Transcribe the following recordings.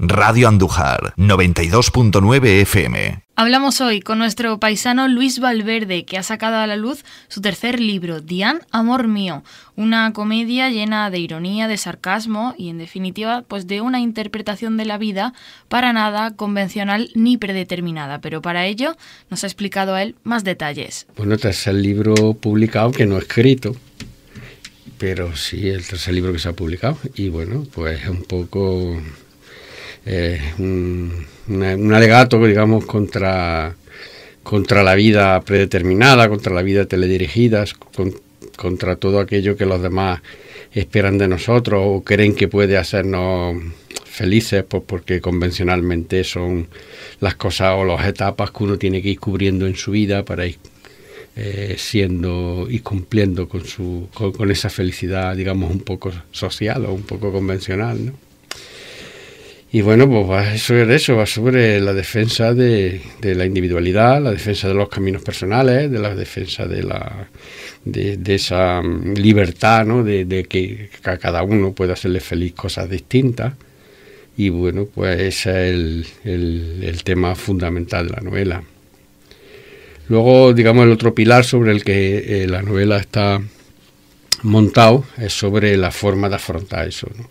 Radio Andújar, 92.9 FM. Hablamos hoy con nuestro paisano Luis Valverde, que ha sacado a la luz su tercer libro, Dian, Amor Mío, una comedia llena de ironía, de sarcasmo y, en definitiva, pues de una interpretación de la vida para nada convencional ni predeterminada. Pero para ello nos ha explicado a él más detalles. Bueno, el libro publicado que no he escrito, pero sí, el tercer libro que se ha publicado. Y bueno, pues un poco eh, un, alegato, digamos, contra, contra la vida predeterminada, contra la vida teledirigida, contra todo aquello que los demás esperan de nosotros o creen que puede hacernos felices, pues porque convencionalmente son las cosas o las etapas que uno tiene que ir cubriendo en su vida para ir eh, siendo y cumpliendo con, su, con, esa felicidad, digamos, un poco social o un poco convencional, ¿no? Y bueno, pues va a ser eso, va sobre la defensa de, la individualidad, la defensa de los caminos personales, de la defensa de, la, de, esa mm, libertad, ¿no? de, que a cada uno pueda hacerle feliz cosas distintas. Y bueno, pues ese es el, tema fundamental de la novela. Luego, digamos, el otro pilar sobre el que eh, la novela está montado es sobre la forma de afrontar eso. ¿no?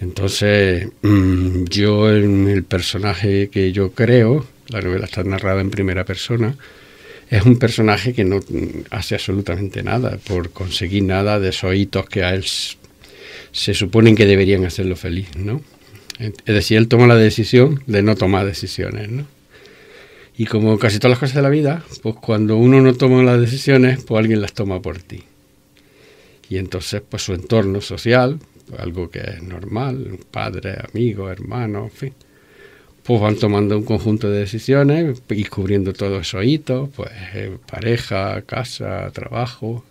Entonces, mm, yo en el personaje que yo creo, la novela está narrada en primera persona, es un personaje que no hace absolutamente nada por conseguir nada de esos hitos que a él se suponen que deberían hacerlo feliz, ¿no? Es decir, él toma la decisión de no tomar decisiones, ¿no? Y como casi todas las cosas de la vida, pues cuando uno no toma las decisiones, pues alguien las toma por ti. Y entonces, pues su entorno social, algo que es normal, padre amigo hermano en fin, pues van tomando un conjunto de decisiones y cubriendo todos esos hitos, pues eh, pareja, casa, trabajo,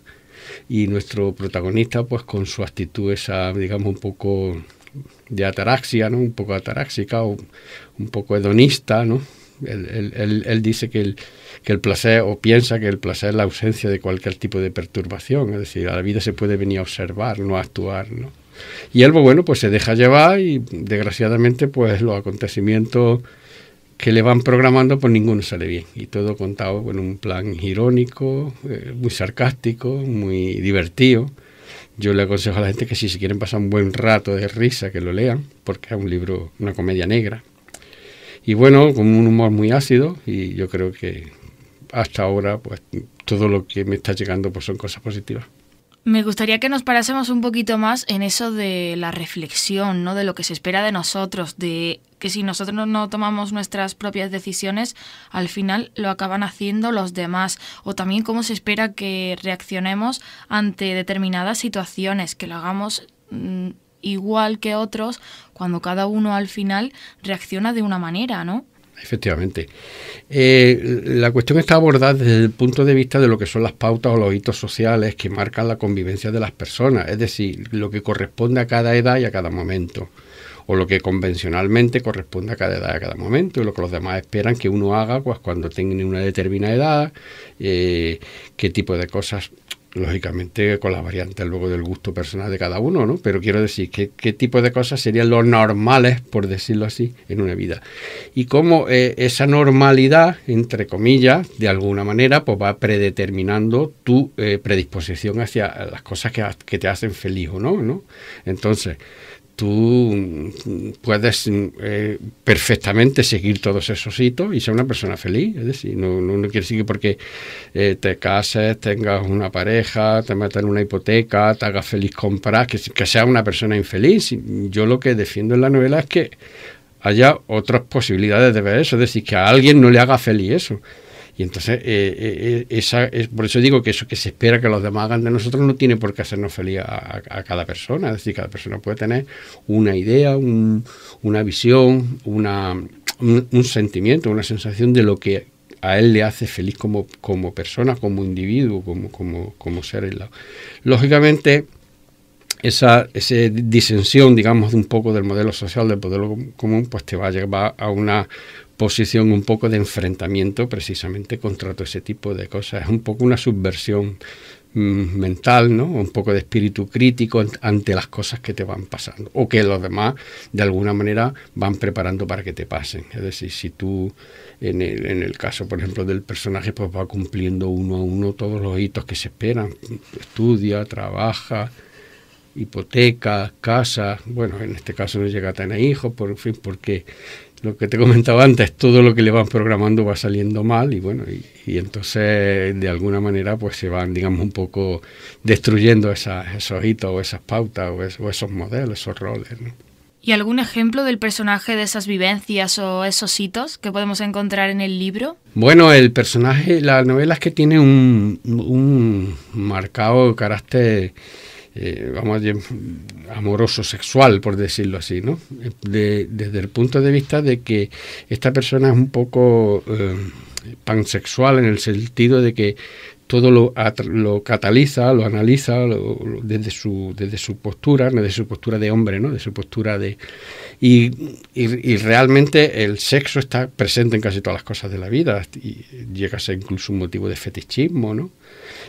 y nuestro protagonista, pues con su actitud esa, digamos, un poco de ataraxia, ¿no? Un poco ataraxica o un poco hedonista, ¿no? Él, dice que el, que el, placer, o piensa que el placer es la ausencia de cualquier tipo de perturbación, es decir, a la vida se puede venir a observar, no a actuar, ¿no? Y algo pues, bueno, pues se deja llevar y desgraciadamente, pues los acontecimientos que le van programando, pues ninguno sale bien. Y todo contado con un plan irónico, eh, muy sarcástico, muy divertido. Yo le aconsejo a la gente que si se quieren pasar un buen rato de risa, que lo lean, porque es un libro, una comedia negra. Y bueno, con un humor muy ácido y yo creo que hasta ahora, pues todo lo que me está llegando pues son cosas positivas. Me gustaría que nos parásemos un poquito más en eso de la reflexión, ¿no? De lo que se espera de nosotros, de que si nosotros no tomamos nuestras propias decisiones, al final lo acaban haciendo los demás. O también cómo se espera que reaccionemos ante determinadas situaciones, que lo hagamos mm, igual que otros, cuando cada uno al final reacciona de una manera, ¿no? Efectivamente. Eh, la cuestión está abordada desde el punto de vista de lo que son las pautas o los hitos sociales que marcan la convivencia de las personas, es decir, lo que corresponde a cada edad y a cada momento, o lo que convencionalmente corresponde a cada edad y a cada momento, y lo que los demás esperan que uno haga pues, cuando tenga una determinada edad, eh, qué tipo de cosas lógicamente con las variantes luego del gusto personal de cada uno, ¿no? Pero quiero decir, ¿qué, qué tipo de cosas serían los normales, por decirlo así, en una vida? Y cómo eh, esa normalidad, entre comillas, de alguna manera, pues va predeterminando tu eh, predisposición hacia las cosas que, que te hacen feliz o no, ¿no? Entonces, tú mm, puedes mm, eh, perfectamente seguir todos esos hitos y ser una persona feliz. Es decir, no, quiere decir que porque eh, te cases, tengas una pareja, te metas en una hipoteca, te hagas feliz comprar, que, que una persona infeliz. Yo lo que defiendo en la novela es que haya otras posibilidades de ver eso, es decir, que a alguien no le haga feliz eso. Y entonces, eh, eh, eh, esa, por eso digo que eso que se espera que los demás hagan de nosotros no tiene por qué hacernos feliz a, cada persona. Es decir, cada persona puede tener una idea, una visión, una, un, sentimiento, una sensación de lo que a él le hace feliz como, como persona, como individuo, como, como, como ser. Lógicamente, esa, disensión, digamos, de un poco del modelo social, del poder común, pues te va a llevar a una posición un poco de enfrentamiento precisamente contra todo ese tipo de cosas. Es un poco una subversión mm, mental, ¿no? Un poco de espíritu crítico ante las cosas que te van pasando o que los demás de alguna manera van preparando para que te pasen. Es decir, si tú en el, en el caso, por ejemplo, del personaje, pues va cumpliendo uno a uno todos los hitos que se esperan. Estudia, trabaja, hipoteca casa, bueno, en este caso no llega a tener hijos, por fin, porque lo que te comentaba antes, todo lo que le van programando va saliendo mal y bueno, y, entonces de alguna manera pues se van, digamos, un poco destruyendo esos hitos o esas pautas o, esos modelos, esos roles. ¿Y algún ejemplo del personaje de esas vivencias o esos hitos que podemos encontrar en el libro? Bueno, el personaje, la novela es que tiene un, un marcado carácter eh, vamos a amoroso sexual, por decirlo así, ¿no? desde el punto de vista de que esta persona es un poco eh, pansexual en el sentido de que todo lo, lo cataliza, lo analiza desde, su, desde su postura, desde su postura de hombre, ¿no? De su postura de... Y, y, realmente el sexo está presente en casi todas las cosas de la vida y llega a ser incluso un motivo de fetichismo, ¿no?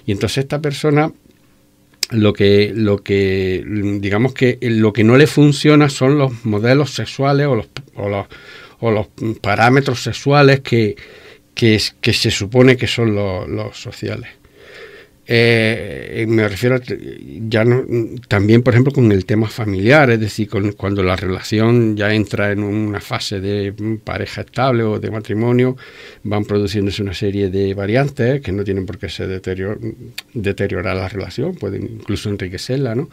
Y entonces esta persona lo que, lo que, digamos que lo que no le funciona son los modelos sexuales o los, o los, parámetros sexuales que, que, se supone que son los sociales. Eh, me refiero ya no, también, por ejemplo, con el tema familiar, es decir, cuando la relación ya entra en una fase de pareja estable o de matrimonio, van produciéndose una serie de variantes que no tienen por qué ser deterior, deteriorar la relación, pueden incluso enriquecerla, ¿no?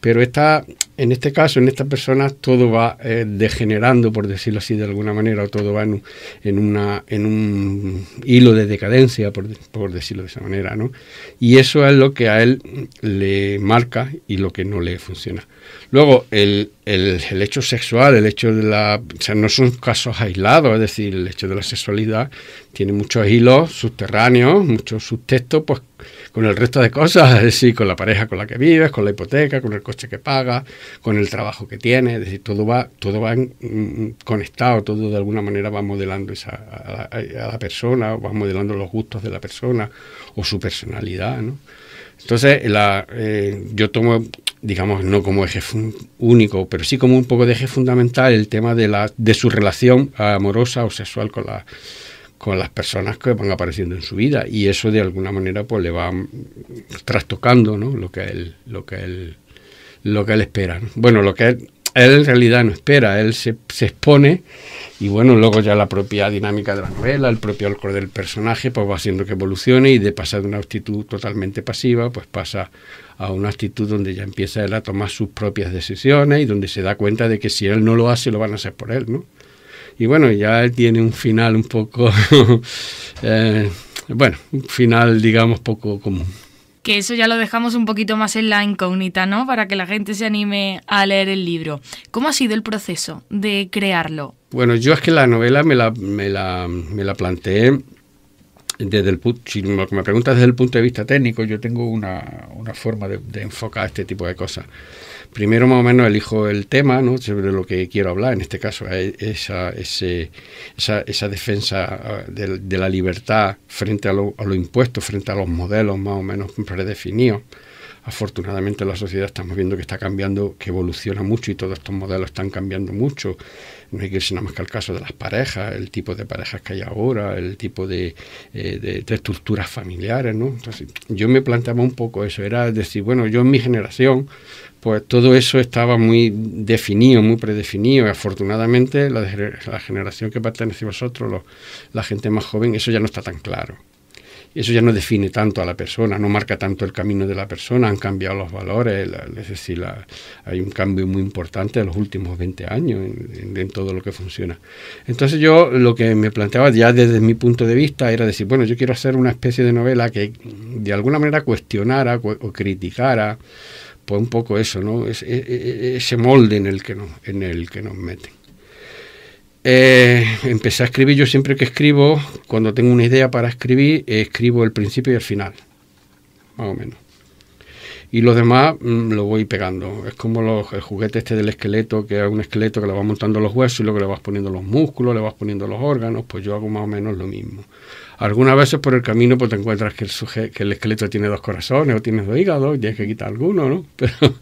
Pero esta, en este caso, en estas personas todo va eh, degenerando, por decirlo así de alguna manera, o todo va en, una, en un hilo de decadencia, por, decirlo de esa manera, ¿no? Y eso es lo que a él le marca y lo que no le funciona. Luego, el, el, el hecho sexual, el hecho de la... O sea, no son casos aislados, es decir, el hecho de la sexualidad tiene muchos hilos subterráneos, muchos subtextos, pues con el resto de cosas, es decir, con la pareja con la que vives, con la hipoteca, con el coche que pagas, con el trabajo que tienes, es decir, todo va, todo va mm, conectado, todo de alguna manera va modelando esa, a, la, persona, va modelando los gustos de la persona o su personalidad, ¿no? Entonces, la, eh, yo tomo, digamos, no como eje único, pero sí como un poco de eje fundamental el tema de, la, de su relación amorosa o sexual con la con las personas que van apareciendo en su vida y eso de alguna manera pues le va mm, trastocando ¿no? lo que él lo que él lo que él espera bueno lo que él, él, en realidad no espera él se, se, expone y bueno luego ya la propia dinámica de la novela el propio alcohol del personaje pues va haciendo que evolucione y de pasar de una actitud totalmente pasiva pues pasa a una actitud donde ya empieza él a tomar sus propias decisiones y donde se da cuenta de que si él no lo hace lo van a hacer por él no y bueno, ya tiene un final un poco, eh, bueno, un final digamos poco común. Que eso ya lo dejamos un poquito más en la incógnita, ¿no? Para que la gente se anime a leer el libro. ¿Cómo ha sido el proceso de crearlo? Bueno, yo es que la novela me la, me la, me planteé desde el si me preguntas desde el punto de vista técnico, yo tengo una, forma de, de, enfocar este tipo de cosas primero más o menos elijo el tema, ¿no? Sobre lo que quiero hablar, en este caso, eh, esa, esa, defensa ah, de, la libertad frente a, a los impuestos, frente a los modelos más o menos predefinidos afortunadamente la sociedad estamos viendo que está cambiando, que evoluciona mucho y todos estos modelos están cambiando mucho. No hay que irse nada más que al caso de las parejas, el tipo de parejas que hay ahora, el tipo de, eh, estructuras familiares, ¿no? yo me planteaba un poco eso, era decir, bueno, yo en mi generación, pues todo eso estaba muy definido, muy predefinido. Y afortunadamente, la, generación que pertenece a vosotros, la gente más joven, eso ya no está tan claro. Eso ya no define tanto a la persona, no marca tanto el camino de la persona, han cambiado los valores, es decir, la, hay un cambio muy importante en los últimos 20 años en, todo lo que funciona. Entonces yo lo que me planteaba ya desde mi punto de vista era decir, bueno, yo quiero hacer una especie de novela que de alguna manera cuestionara o criticara pues un poco eso, ¿no? E, e, e, ese molde en el que, no, en el que nos meten. Eh, empecé a escribir, yo siempre que escribo, cuando tengo una idea para escribir, eh, escribo el principio y el final, más o menos y los demás mm, lo voy pegando. Es como los, el juguete este del esqueleto, que es un esqueleto que le vas montando los huesos y luego le vas poniendo los músculos, le vas poniendo los órganos, pues yo hago más o menos lo mismo. Algunas veces por el camino pues te encuentras que el, que el esqueleto tiene dos corazones o tienes dos hígados y tienes que quitar alguno, ¿no? Pero,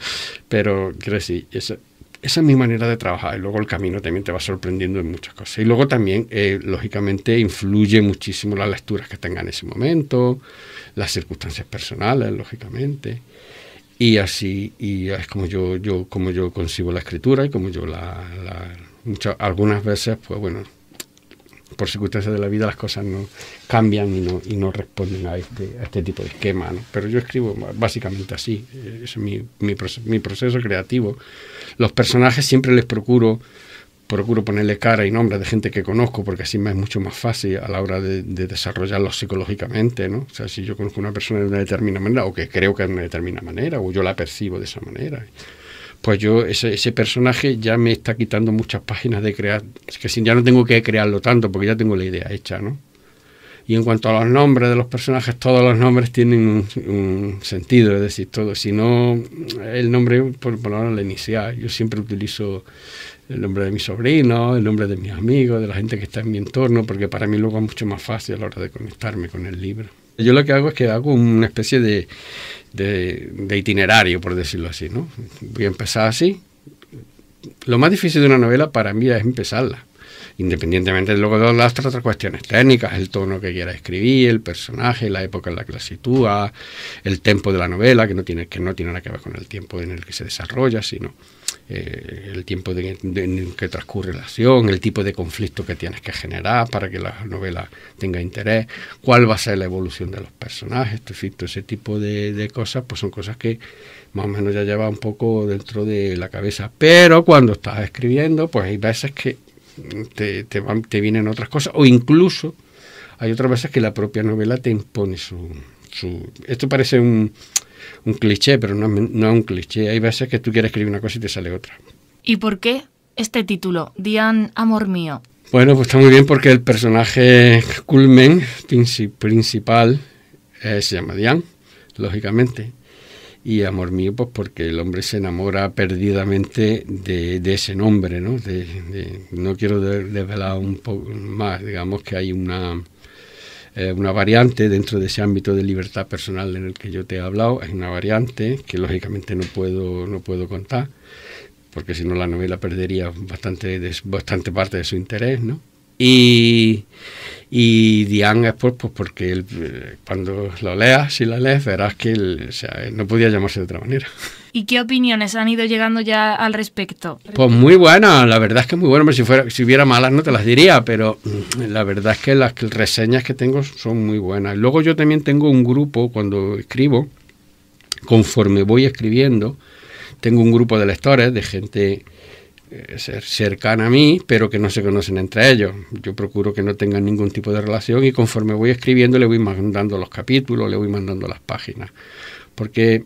pero quiero esa, es mi manera de trabajar y luego el camino también te va sorprendiendo en muchas cosas. Y luego también, eh, lógicamente, influye muchísimo las lecturas que tenga en ese momento, las circunstancias personales, lógicamente. Y así y es como yo, yo, como yo concibo la escritura y como yo la... muchas, algunas veces, pues bueno, por circunstancias de la vida las cosas no cambian y no, y no responden a este, este tipo de esquema. ¿no? Pero yo escribo básicamente así, eh, es mi, mi, mi proceso creativo. Los personajes siempre les procuro procuro ponerle cara y nombre de gente que conozco porque así me es mucho más fácil a la hora de, desarrollarlo psicológicamente, ¿no? O sea, si yo conozco a una persona de una determinada manera o que creo que es de una determinada manera o yo la percibo de esa manera, pues yo ese, personaje ya me está quitando muchas páginas de crear, es que ya no tengo que crearlo tanto porque ya tengo la idea hecha, ¿no? Y en cuanto a los nombres de los personajes, todos los nombres tienen un, sentido, es decir, todo. Si no, el nombre, por, por ahora la inicial, yo siempre utilizo el nombre de mi sobrino, el nombre de mis amigos, de la gente que está en mi entorno, porque para mí luego es mucho más fácil a la hora de conectarme con el libro. Yo lo que hago es que hago una especie de, de, itinerario, por decirlo así, ¿no? Voy a empezar así. Lo más difícil de una novela para mí es empezarla, independientemente de luego de las otras cuestiones técnicas, el tono que quiera escribir, el personaje, la época en la que la sitúa, el tempo de la novela, que no tiene, que no tiene nada que ver con el tiempo en el que se desarrolla, sino eh, el tiempo de, que transcurre la acción, el tipo de conflicto que tienes que generar para que la novela tenga interés, cuál va a ser la evolución de los personajes, ese tipo de, cosas, pues son cosas que más o menos ya lleva un poco dentro de la cabeza. Pero cuando estás escribiendo, pues hay veces que te, te, te vienen otras cosas, o incluso hay otras veces que la propia novela te impone su esto parece un un cliché, pero no, no es un cliché. Hay veces que tú quieres escribir una cosa y te sale otra. ¿Y por qué este título, Dian, amor mío? Bueno, pues está muy bien porque el personaje culmen principal eh, se llama Dian, lógicamente. Y amor mío, pues porque el hombre se enamora perdidamente de, ese nombre, ¿no? De, no quiero desvelar un poco más, digamos que hay una, eh, una variante dentro de ese ámbito de libertad personal en el que yo te he hablado, es una variante que lógicamente no puedo, no puedo contar, porque si no la novela perdería bastante, bastante parte de su interés, ¿no? Y, y Diane es pues, pues porque eh, cuando lo leas, si la lees, verás que o sea, no podía llamarse de otra manera. ¿Y qué opiniones han ido llegando ya al respecto? Pues muy buenas, la verdad es que muy buenas. Si, fuera, si hubiera malas no te las diría, pero mm, la verdad es que las reseñas que tengo son muy buenas. Luego yo también tengo un grupo cuando escribo, conforme voy escribiendo, tengo un grupo de lectores, de gente eh, cercana a mí, pero que no se conocen entre ellos. Yo procuro que no tengan ningún tipo de relación y conforme voy escribiendo le voy mandando los capítulos, le voy mandando las páginas. Porque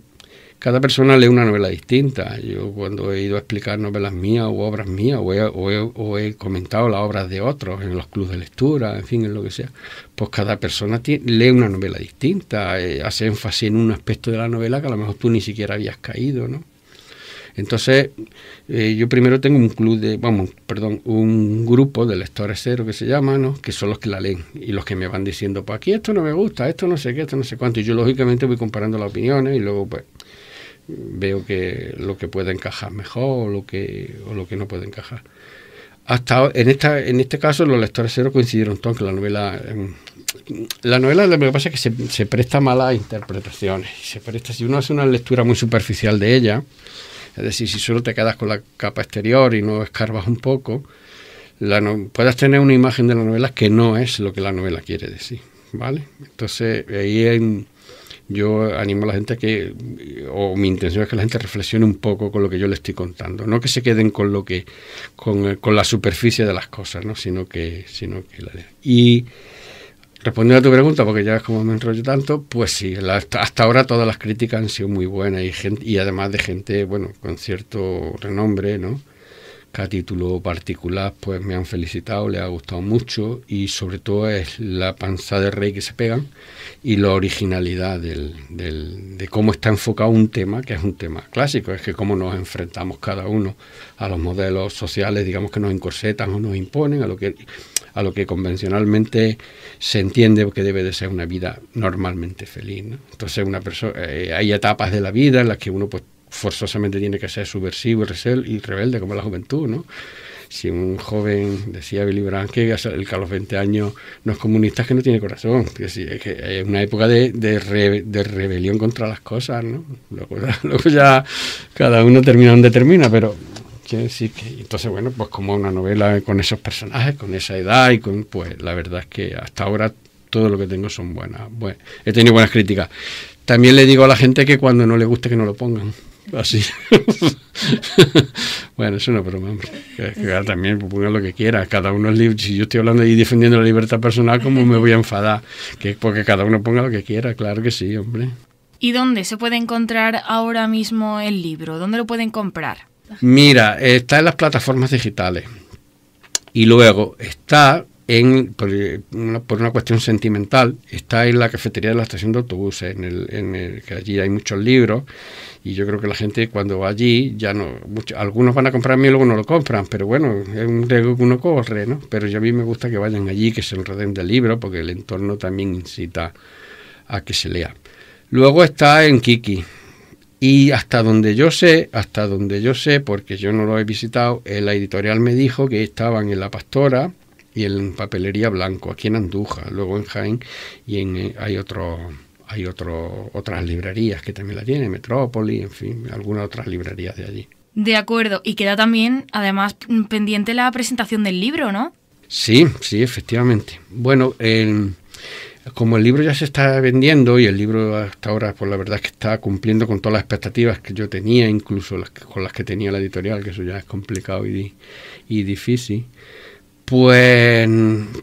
cada persona lee una novela distinta. Yo cuando he ido a explicar novelas mías o obras mías, o he, comentado las obras de otros en los clubes de lectura, en fin, en lo que sea, pues cada persona lee una novela distinta, eh, hace énfasis en un aspecto de la novela que a lo mejor tú ni siquiera habías caído, ¿no? Entonces, eh, yo primero tengo un club de, vamos, perdón, un grupo de lectores cero que se llama, ¿no? Que son los que la leen y los que me van diciendo, pues aquí esto no me gusta, esto no sé qué, esto no sé cuánto. Y yo lógicamente voy comparando las opiniones y luego, pues, veo que lo que puede encajar mejor o lo que, o lo que no puede encajar. Hasta en, esta, en este caso los lectores cero coincidieron todos que la novela... Em, la novela lo que pasa es que se, se presta malas interpretaciones. Se presta, si uno hace una lectura muy superficial de ella, es decir, si solo te quedas con la capa exterior y no escarbas un poco, la puedas tener una imagen de la novela que no es lo que la novela quiere decir. ¿Vale? Entonces, ahí en yo animo a la gente a que, o mi intención es que la gente reflexione un poco con lo que yo le estoy contando, no que se queden con lo que, con, eh, con la superficie de las cosas, ¿no? sino que, sino que y respondiendo a tu pregunta, porque ya es como me enrollo tanto, pues sí, hasta ahora todas las críticas han sido muy buenas y, gente, y además de gente, bueno, con cierto renombre, ¿no? título particular pues me han felicitado, les ha gustado mucho y sobre todo es la panza de rey que se pegan y la originalidad del, de cómo está enfocado un tema que es un tema clásico, es que cómo nos enfrentamos cada uno a los modelos sociales, digamos que nos encorsetan o nos imponen a lo que a lo que convencionalmente se entiende que debe de ser una vida normalmente feliz. ¿no? Entonces una persona eh, hay etapas de la vida en las que uno pues forzosamente tiene que ser subversivo y rebelde como la juventud, ¿no? Si un joven, decía Billy Brandt, que a los 20 años no es comunista, es que no tiene corazón. es, que es una época de, rebelión contra las cosas, ¿no? Luego, ya cada uno termina donde termina, pero Entonces, bueno, pues como una novela con esos personajes, con esa edad y con... Pues la verdad es que hasta ahora todo lo que tengo son buenas. he tenido buenas críticas. También le digo a la gente que cuando no le guste que no lo pongan así. Ah, bueno, es una broma, hombre. también pues, ponga lo que quiera. Cada uno es libre. Si yo estoy hablando y defendiendo la libertad personal, ¿cómo me voy a enfadar? Que, porque cada uno ponga lo que quiera, claro que sí, hombre. ¿Y dónde se puede encontrar ahora mismo el libro? ¿Dónde lo pueden comprar? Mira, está en las plataformas digitales. Y luego está por, una, cuestión sentimental, está en la cafetería de la estación de autobuses, en el, que allí hay muchos libros, y yo creo que la gente cuando va allí, ya no, algunos van a comprar y luego no lo compran, pero bueno, es un riesgo que uno corre, ¿no? Pero yo a mí me gusta que vayan allí, que se enreden del libro porque el entorno también incita a que se lea. Luego está en Kiki. Y hasta donde yo sé, hasta donde yo sé, porque yo no lo he visitado, eh, la editorial me dijo que estaban en La Pastora, y en papelería blanco, aquí en Anduja luego en Jaén y en, eh, hay otro hay otro, otras librerías que también la tienen, Metrópoli, en fin, algunas otras librerías de allí. De acuerdo, y queda también, además, pendiente la presentación del libro, ¿no? Sí, sí, efectivamente. Bueno, como el libro ya se está vendiendo y el libro hasta ahora, pues la verdad es que está cumpliendo con todas las expectativas que yo tenía, incluso las con las que tenía la editorial, que eso ya es complicado y, y difícil. Pues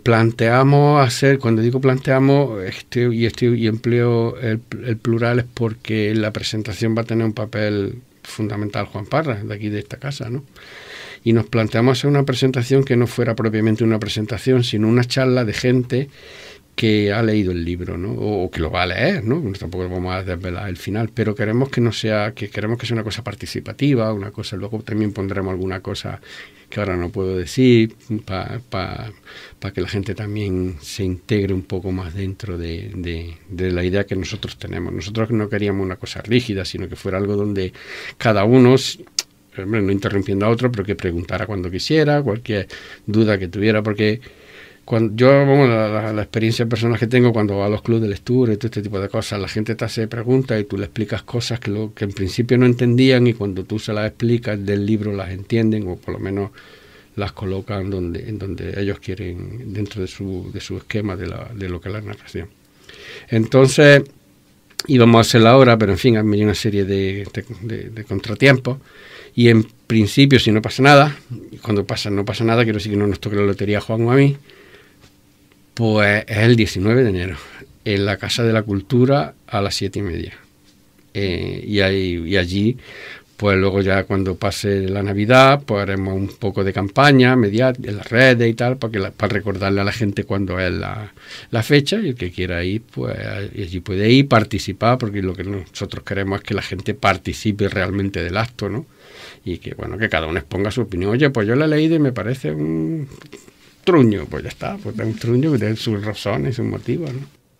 planteamos hacer, cuando digo planteamos, este, y, este, y empleo el, plural es porque la presentación va a tener un papel fundamental Juan Parra, de aquí de esta casa, ¿no? Y nos planteamos hacer una presentación que no fuera propiamente una presentación, sino una charla de gente que ha leído el libro, ¿no? O, que lo va a leer, ¿no? Bueno, tampoco vamos a desvelar el final, pero queremos que no sea, que queremos que sea una cosa participativa, una cosa, luego también pondremos alguna cosa que ahora no puedo decir, para que la gente también se integre un poco más dentro de, de, de, la idea que nosotros tenemos. Nosotros no queríamos una cosa rígida, sino que fuera algo donde cada uno, hombre, no interrumpiendo a otro, pero que preguntara cuando quisiera, cualquier duda que tuviera, porque cuando, yo, vamos, la, la, experiencia personal que tengo cuando va a los clubes de lectura y todo este tipo de cosas, la gente te hace preguntas y tú le explicas cosas que, lo, que en principio no entendían y cuando tú se las explicas del libro las entienden o por lo menos las colocan donde, en donde ellos quieren, dentro de su, de su esquema de, la, de lo que es la narración. Entonces, íbamos a hacer la obra pero en fin, han venido una serie de, contratiempos. Y en principio, si no pasa nada, cuando pasa, no pasa nada, quiero decir que no nos toque la lotería Juan o a mí, pues es el 19 de enero, en la Casa de la Cultura a las siete y media. Eh, y, ahí, y allí pues luego ya cuando pase la Navidad, pues haremos un poco de campaña mediática, en las redes y tal, para, que para recordarle a la gente cuándo es la, la, fecha y el que quiera ir, pues allí puede ir, participar, porque lo que nosotros queremos es que la gente participe realmente del acto, ¿no? Y que, bueno, que cada uno exponga su opinión. Oye, pues yo la he leído y me parece un pues está, pues un truño sus razones, sus motivos,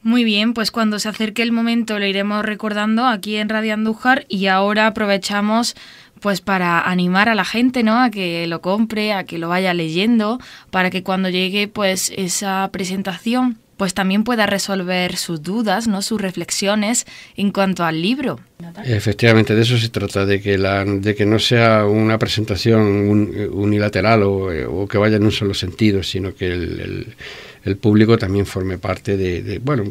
Muy bien, pues cuando se acerque el momento lo iremos recordando aquí en Radio Andújar y ahora aprovechamos pues para animar a la gente, ¿no? A que lo compre, a que lo vaya leyendo, para que cuando llegue pues esa presentación pues también pueda resolver sus dudas, ¿no? Sus reflexiones en cuanto al libro. Efectivamente, de eso se trata, de que, la, de que no sea una presentación unilateral o, que vaya en un solo sentido, sino que el, público también forme parte de, bueno,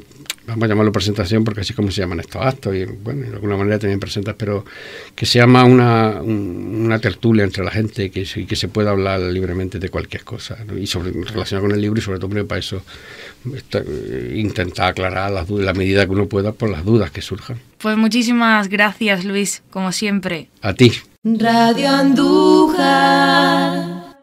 vamos a llamarlo presentación porque así es como se llaman estos actos y, bueno, de alguna manera también presentas, pero que sea más una, una tertulia entre la gente y que, que se pueda hablar libremente de cualquier cosa, y sobre, relacionado con el libro y sobre todo para eso intentar aclarar las dudas, la medida que uno pueda por las dudas que surjan. Pues muchísimas gracias, Luis, como siempre. A ti. Radio Andújar.